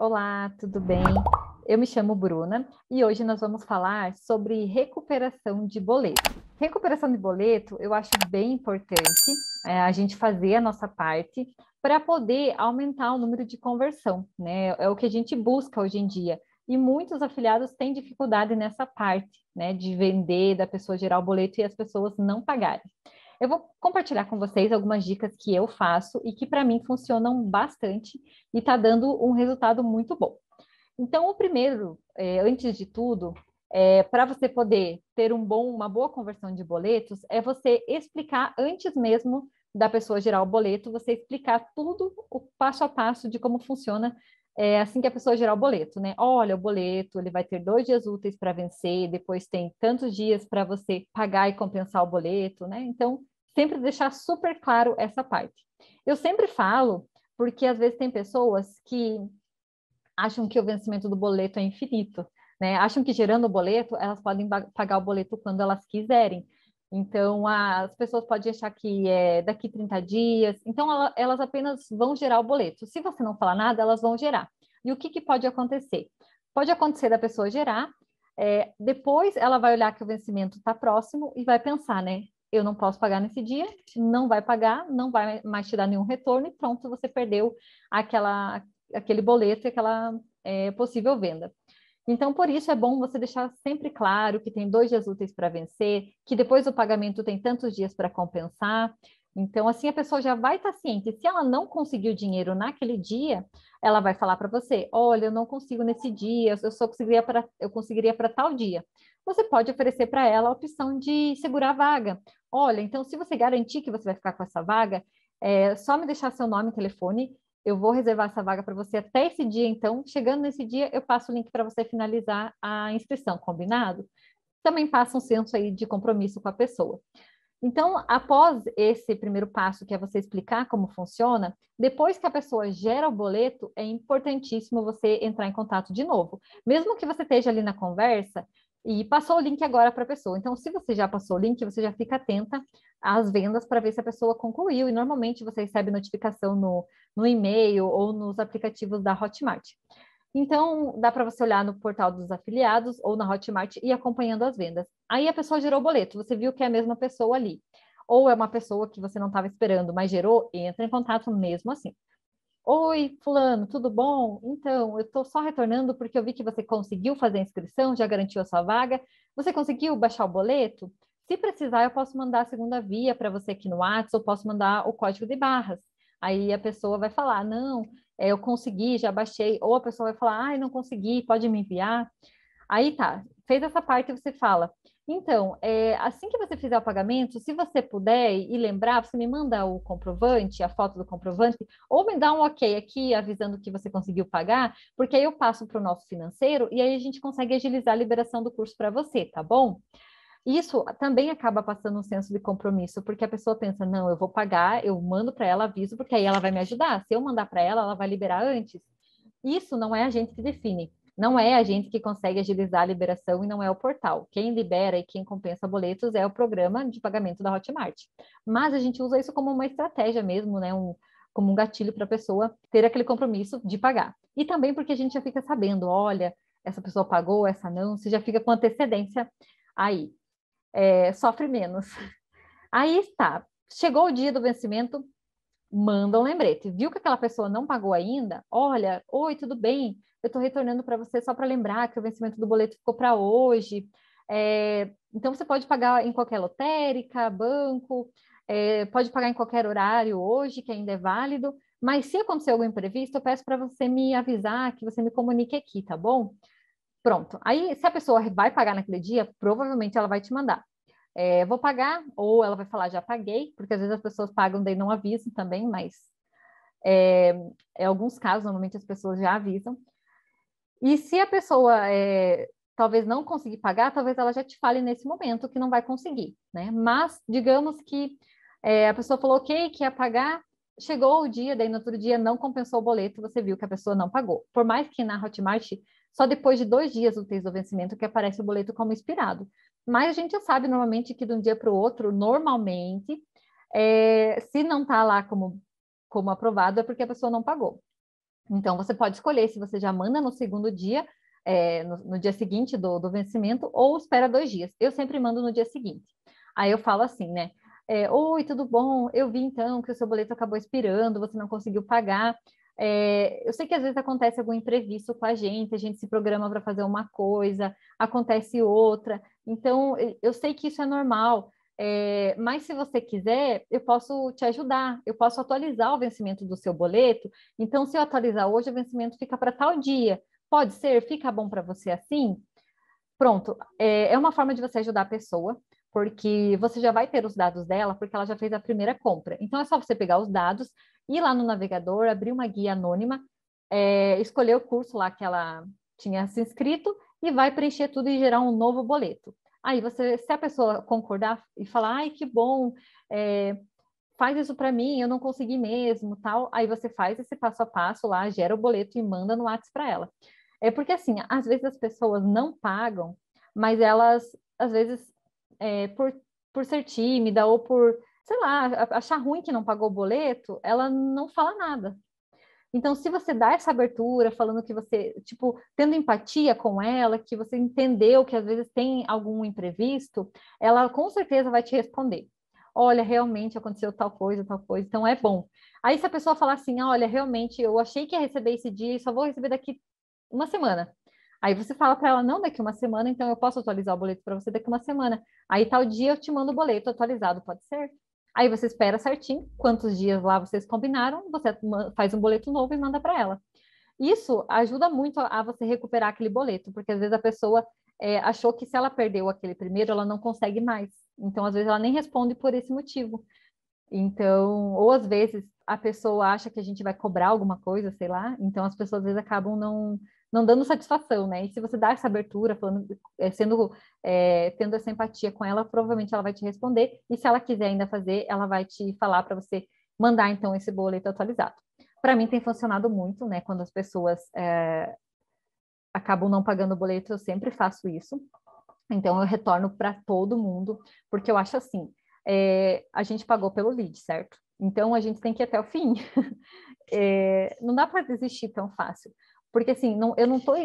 Olá, tudo bem? Eu me chamo Bruna e hoje nós vamos falar sobre recuperação de boleto. Recuperação de boleto eu acho bem importante é, a gente fazer a nossa parte para poder aumentar o número de conversão, né? É o que a gente busca hoje em dia. E muitos afiliados têm dificuldade nessa parte, né? De vender, da pessoa gerar o boleto e as pessoas não pagarem. Eu vou compartilhar com vocês algumas dicas que eu faço e que para mim funcionam bastante e está dando um resultado muito bom. Então, o primeiro, é, antes de tudo, é, para você poder ter um bom, uma boa conversão de boletos, é você explicar antes mesmo da pessoa gerar o boleto, você explicar tudo o passo a passo de como funciona é assim que a pessoa gerar o boleto, né? Olha, o boleto, ele vai ter dois dias úteis para vencer, depois tem tantos dias para você pagar e compensar o boleto, né? Então, sempre deixar super claro essa parte. Eu sempre falo, porque às vezes tem pessoas que acham que o vencimento do boleto é infinito, né? Acham que gerando o boleto, elas podem pagar o boleto quando elas quiserem. Então, as pessoas podem achar que é daqui 30 dias. Então, elas apenas vão gerar o boleto. Se você não falar nada, elas vão gerar. E o que, que pode acontecer? Pode acontecer da pessoa gerar, é, depois ela vai olhar que o vencimento está próximo e vai pensar, né? Eu não posso pagar nesse dia, não vai pagar, não vai mais te dar nenhum retorno e pronto, você perdeu aquela, aquele boleto e aquela é, possível venda. Então, por isso é bom você deixar sempre claro que tem dois dias úteis para vencer, que depois o pagamento tem tantos dias para compensar. Então, assim, a pessoa já vai estar tá ciente. Se ela não conseguiu dinheiro naquele dia, ela vai falar para você: olha, eu não consigo nesse dia, eu só conseguiria para eu conseguiria para tal dia. Você pode oferecer para ela a opção de segurar a vaga. Olha, então, se você garantir que você vai ficar com essa vaga, é só me deixar seu nome e telefone eu vou reservar essa vaga para você até esse dia, então, chegando nesse dia, eu passo o link para você finalizar a inscrição, combinado? Também passa um senso aí de compromisso com a pessoa. Então, após esse primeiro passo, que é você explicar como funciona, depois que a pessoa gera o boleto, é importantíssimo você entrar em contato de novo. Mesmo que você esteja ali na conversa, e passou o link agora para a pessoa. Então, se você já passou o link, você já fica atenta às vendas para ver se a pessoa concluiu. E normalmente você recebe notificação no, no e-mail ou nos aplicativos da Hotmart. Então, dá para você olhar no portal dos afiliados ou na Hotmart e ir acompanhando as vendas. Aí a pessoa gerou o boleto, você viu que é a mesma pessoa ali. Ou é uma pessoa que você não estava esperando, mas gerou, entra em contato mesmo assim. Oi, Fulano, tudo bom? Então, eu estou só retornando porque eu vi que você conseguiu fazer a inscrição, já garantiu a sua vaga. Você conseguiu baixar o boleto? Se precisar, eu posso mandar a segunda via para você aqui no WhatsApp, ou posso mandar o código de barras. Aí a pessoa vai falar: não, é, eu consegui, já baixei. Ou a pessoa vai falar: ai, não consegui, pode me enviar. Aí tá, fez essa parte e você fala: então, é, assim que você fizer o pagamento, se você puder e lembrar, você me manda o comprovante, a foto do comprovante, ou me dá um ok aqui avisando que você conseguiu pagar, porque aí eu passo para o nosso financeiro e aí a gente consegue agilizar a liberação do curso para você, tá bom? Isso também acaba passando um senso de compromisso, porque a pessoa pensa: não, eu vou pagar, eu mando para ela aviso, porque aí ela vai me ajudar. Se eu mandar para ela, ela vai liberar antes. Isso não é a gente que define não é a gente que consegue agilizar a liberação e não é o portal. Quem libera e quem compensa boletos é o programa de pagamento da Hotmart. Mas a gente usa isso como uma estratégia mesmo, né? Um, como um gatilho para a pessoa ter aquele compromisso de pagar. E também porque a gente já fica sabendo, olha, essa pessoa pagou, essa não, você já fica com antecedência aí. É, sofre menos. Aí está. Chegou o dia do vencimento, manda um lembrete. Viu que aquela pessoa não pagou ainda? Olha, oi, tudo bem? Eu estou retornando para você só para lembrar que o vencimento do boleto ficou para hoje. É, então, você pode pagar em qualquer lotérica, banco, é, pode pagar em qualquer horário hoje, que ainda é válido. Mas se acontecer algum imprevisto, eu peço para você me avisar, que você me comunique aqui, tá bom? Pronto. Aí, se a pessoa vai pagar naquele dia, provavelmente ela vai te mandar é, vou pagar, ou ela vai falar, já paguei, porque às vezes as pessoas pagam daí não avisam também, mas é, em alguns casos, normalmente as pessoas já avisam. E se a pessoa é, talvez não conseguir pagar, talvez ela já te fale nesse momento que não vai conseguir, né? Mas digamos que é, a pessoa falou ok, que ia pagar, chegou o dia, daí no outro dia não compensou o boleto, você viu que a pessoa não pagou. Por mais que na Hotmart só depois de dois dias úteis do vencimento que aparece o boleto como expirado. Mas a gente já sabe normalmente que de um dia para o outro, normalmente, é, se não está lá como, como aprovado, é porque a pessoa não pagou. Então, você pode escolher se você já manda no segundo dia, é, no, no, dia seguinte do, do vencimento, ou espera dois dias. Eu sempre mando no dia seguinte. Aí eu falo assim, né? É, Oi, tudo bom? Eu vi então que o seu boleto acabou expirando, você não conseguiu pagar. É, eu sei que às vezes acontece algum imprevisto com a gente, a gente se programa para fazer uma coisa, acontece outra. Então, eu sei que isso é normal, é, mas se você quiser, eu posso te ajudar, eu posso atualizar o vencimento do seu boleto. Então, se eu atualizar hoje, o vencimento fica para tal dia. Pode ser? Fica bom para você assim? Pronto, é, é uma forma de você ajudar a pessoa, porque você já vai ter os dados dela, porque ela já fez a primeira compra. Então é só você pegar os dados, ir lá no navegador, abrir uma guia anônima, é, escolher o curso lá que ela tinha se inscrito e vai preencher tudo e gerar um novo boleto. Aí você, se a pessoa concordar e falar, ai que bom, é, faz isso para mim, eu não consegui mesmo, tal, aí você faz esse passo a passo lá, gera o boleto e manda no WhatsApp para ela. É porque assim, às vezes as pessoas não pagam, mas elas às vezes é, por, por ser tímida ou por, sei lá, achar ruim que não pagou o boleto, ela não fala nada. Então, se você dá essa abertura, falando que você, tipo, tendo empatia com ela, que você entendeu que às vezes tem algum imprevisto, ela com certeza vai te responder. Olha, realmente aconteceu tal coisa, tal coisa, então é bom. Aí se a pessoa falar assim, ah, olha, realmente eu achei que ia receber esse dia só vou receber daqui uma semana. Aí você fala para ela, não, daqui uma semana, então eu posso atualizar o boleto para você daqui uma semana. Aí tal dia eu te mando o boleto atualizado, pode ser? Aí você espera certinho quantos dias lá vocês combinaram, você faz um boleto novo e manda para ela. Isso ajuda muito a você recuperar aquele boleto, porque às vezes a pessoa é, achou que se ela perdeu aquele primeiro, ela não consegue mais. Então, às vezes, ela nem responde por esse motivo. Então, ou às vezes a pessoa acha que a gente vai cobrar alguma coisa, sei lá. Então, as pessoas às vezes acabam não, não dando satisfação, né? E se você dá essa abertura, falando, é, sendo, é, tendo essa empatia com ela, provavelmente ela vai te responder. E se ela quiser ainda fazer, ela vai te falar para você mandar então esse boleto atualizado. Para mim tem funcionado muito, né? Quando as pessoas é, acabam não pagando o boleto, eu sempre faço isso. Então eu retorno para todo mundo, porque eu acho assim, é, a gente pagou pelo lead, certo? Então a gente tem que ir até o fim. É, não dá para desistir tão fácil porque assim, não, eu não estou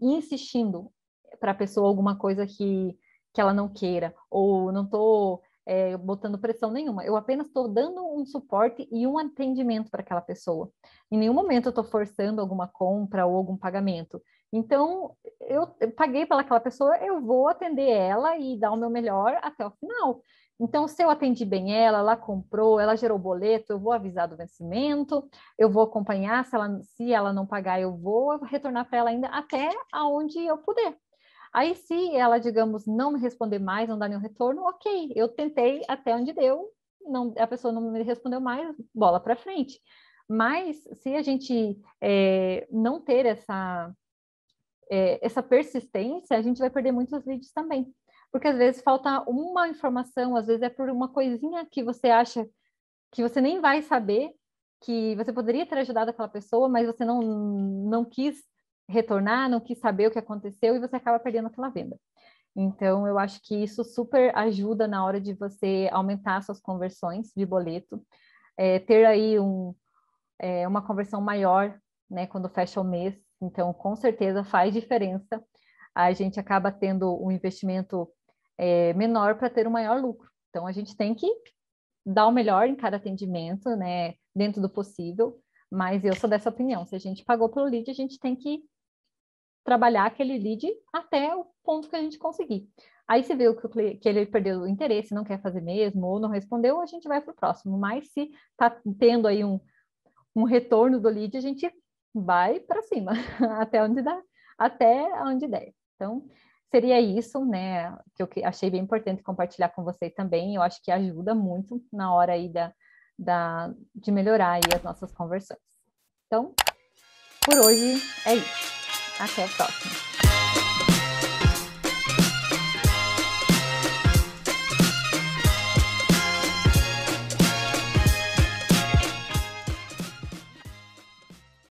insistindo para a pessoa alguma coisa que, que ela não queira, ou não estou é, botando pressão nenhuma. Eu apenas estou dando um suporte e um atendimento para aquela pessoa. Em nenhum momento eu estou forçando alguma compra ou algum pagamento. Então, eu, eu paguei pelaquela pessoa, eu vou atender ela e dar o meu melhor até o final. Então, se eu atendi bem ela, ela comprou, ela gerou boleto, eu vou avisar do vencimento, eu vou acompanhar, se ela, se ela não pagar, eu vou retornar para ela ainda até aonde eu puder. Aí, se ela, digamos, não me responder mais, não dar nenhum retorno, ok, eu tentei até onde deu, não, a pessoa não me respondeu mais, bola para frente. Mas, se a gente é, não ter essa, é, essa persistência, a gente vai perder muitos leads também porque às vezes falta uma informação, às vezes é por uma coisinha que você acha que você nem vai saber, que você poderia ter ajudado aquela pessoa, mas você não, não quis retornar, não quis saber o que aconteceu e você acaba perdendo aquela venda. Então, eu acho que isso super ajuda na hora de você aumentar suas conversões de boleto, é, ter aí um, é, uma conversão maior, né, quando fecha o mês. Então, com certeza faz diferença. A gente acaba tendo um investimento é, menor para ter um maior lucro. Então, a gente tem que dar o melhor em cada atendimento, né, dentro do possível, mas eu sou dessa opinião. Se a gente pagou pelo lead, a gente tem que trabalhar aquele lead até o ponto que a gente conseguir. Aí se viu que, que ele perdeu o interesse, não quer fazer mesmo, ou não respondeu, a gente vai para o próximo. Mas se está tendo aí um, um retorno do lead, a gente vai para cima, até onde dá, até onde der. Então, seria isso, né? Que eu achei bem importante compartilhar com vocês também. Eu acho que ajuda muito na hora aí da, da, de melhorar aí as nossas conversões. Então, por hoje é isso. Até a próxima.